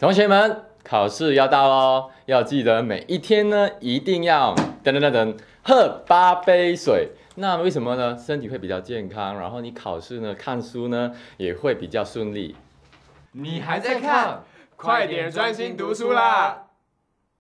同学们，考试要到哦，要记得每一天呢，一定要等等等等喝八杯水。那为什么呢？身体会比较健康，然后你考试呢，看书呢也会比较顺利。你还在看？快点专心读书啦！